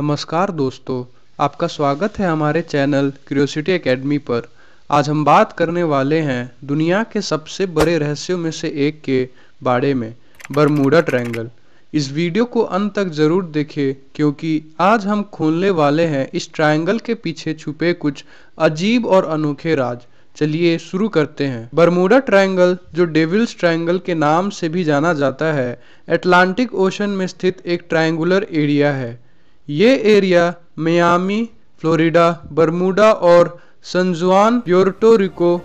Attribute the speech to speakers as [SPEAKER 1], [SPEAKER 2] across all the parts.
[SPEAKER 1] नमस्कार दोस्तों आपका स्वागत है हमारे चैनल क्यूरियोसिटी एकेडमी पर आज हम बात करने वाले हैं दुनिया के सबसे बड़े रहस्यों में से एक के बारे में बरमूडा ट्रायंगल इस वीडियो को अंत तक ज़रूर देखें क्योंकि आज हम खोलने वाले हैं इस ट्रायंगल के पीछे छुपे कुछ अजीब और अनोखे राज चलिए शुरू करते हैं बरमूडा ट्रायंगल जो डेविल्स ट्रायंगल के नाम से भी जाना जाता है अटलांटिक ओशन में स्थित एक ट्रायंगुलर एरिया है ये एरिया मियामी फ्लोरिडा बरमूडा और संजुआन प्योर्टो रिको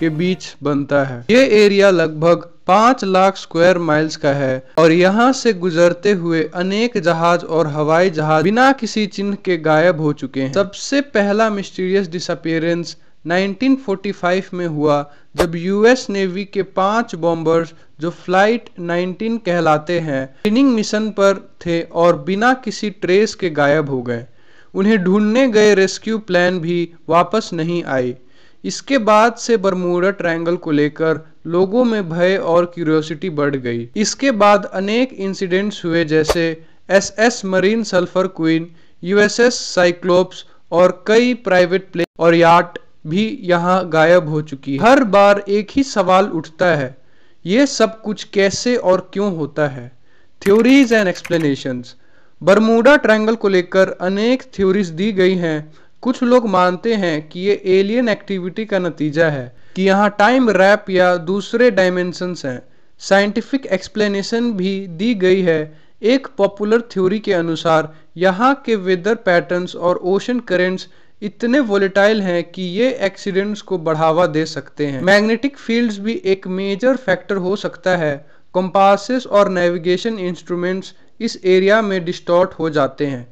[SPEAKER 1] के बीच बनता है ये एरिया लगभग पांच लाख स्क्वायर माइल्स का है और यहाँ से गुजरते हुए अनेक जहाज और हवाई जहाज बिना किसी चिन्ह के गायब हो चुके हैं सबसे पहला मिस्टीरियस डिसअपियरेंस 1945 में हुआ जब यूएस नेवी के पांच बॉम्बर्स जो फ्लाइट 19 कहलाते हैं ट्रेनिंग मिशन पर थे और बिना किसी ट्रेस के गायब हो गए उन्हें ढूंढने गए रेस्क्यू प्लान भी वापस नहीं आए इसके बाद से बरमूडा ट्रायंगल को लेकर लोगों में भय और क्यूरियोसिटी बढ़ गई इसके बाद अनेक इंसिडेंट्स हुए जैसे SS Marine Sulphur Queen USS Cyclops और कई प्राइवेट प्लेन और याट भी यहाँ गायब हो चुकी है हर बार एक ही सवाल उठता है ये सब कुछ कैसे और क्यों होता है theories and explanations Bermuda Triangle को लेकर अनेक थ्योरीज दी गई हैं कुछ लोग मानते हैं कि ये एलियन एक्टिविटी का नतीजा है कि यहाँ टाइम रैप या दूसरे डायमेंशंस हैं साइंटिफिक एक्सप्लेनेशन भी दी गई है एक पॉपुलर थ्योरी के अनुसार यहाँ के वेदर पैटर्न्स और ओशन करेंट्स इतने वोलेटाइल हैं कि ये एक्सीडेंट्स को बढ़ावा दे सकते हैं मैग्नेटिक फील्ड्स भी एक मेजर फैक्टर हो सकता है कंपासेस और नेविगेशन इंस्ट्रूमेंट्स इस एरिया में डिस्टॉर्ट हो जाते हैं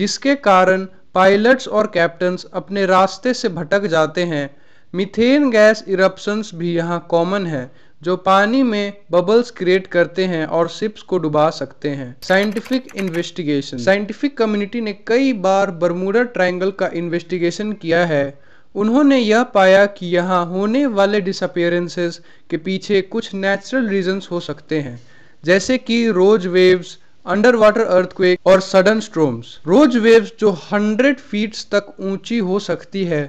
[SPEAKER 1] जिसके कारण पायलट्स और कैप्टन्स अपने रास्ते से भटक जाते हैं मिथेन गैस इरप्शंस भी यहाँ कॉमन है जो पानी में बबल्स क्रिएट करते हैं और सिप्स को डुबा सकते हैं साइंटिफिक इन्वेस्टिगेशन साइंटिफिक कम्युनिटी ने कई बार बरमूडा ट्रायंगल का इन्वेस्टिगेशन किया है उन्होंने यह पाया कि यहाँ होने वाले डिसअपियरेंसेस के पीछे कुछ नेचुरल रीजंस हो सकते हैं जैसे कि rogue waves under water earthquake और सडन स्ट्रोम्स रोज वेव्स जो 100 फीट तक ऊंची हो सकती है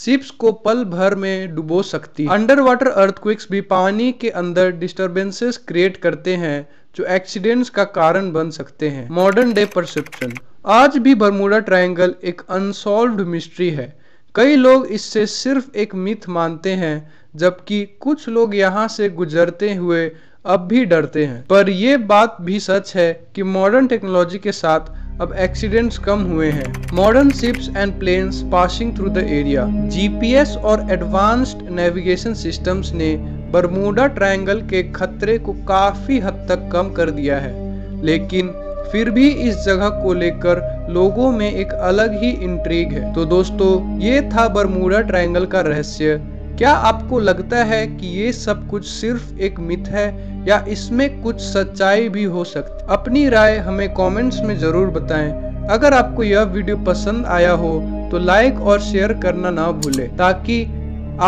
[SPEAKER 1] सिप्स को पल भर में डुबो सकती अंडर वाटर अर्थक्वेक्स भी पानी के अंदर डिस्टर्बेंसेस क्रिएट करते हैं जो एक्सीडेंट्स का कारण बन सकते हैं मॉडर्न डे परसेप्शन आज भी बरमूडा ट्रायंगल एक अनसॉल्व्ड मिस्ट्री है कई लोग इससे सिर्फ एक मिथ मानते हैं जबकि कुछ लोग यहाँ से गुजरते हुए अब भी डरते हैं पर यह बात भी सच है कि मॉडर्न टेक्नोलॉजी के साथ अब एक्सीडेंट्स कम हुए हैं modern ships and planes passing through the area GPS और एडवांस्ड नेविगेशन सिस्टम्स ने बरमूडा ट्रायंगल के खतरे को काफ़ी हद तक कम कर दिया है लेकिन फिर भी इस जगह को लेकर लोगों में एक अलग ही इंट्रीग है तो दोस्तों ये था बरमूडा ट्रायंगल का रहस्य क्या आपको लगता है कि ये सब कुछ सिर्फ एक मिथ है या इसमें कुछ सच्चाई भी हो सकती अपनी राय हमें कमेंट्स में ज़रूर बताएं अगर आपको यह वीडियो पसंद आया हो तो लाइक और शेयर करना ना भूलें ताकि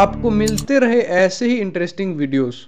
[SPEAKER 1] आपको मिलते रहे ऐसे ही इंटरेस्टिंग वीडियोस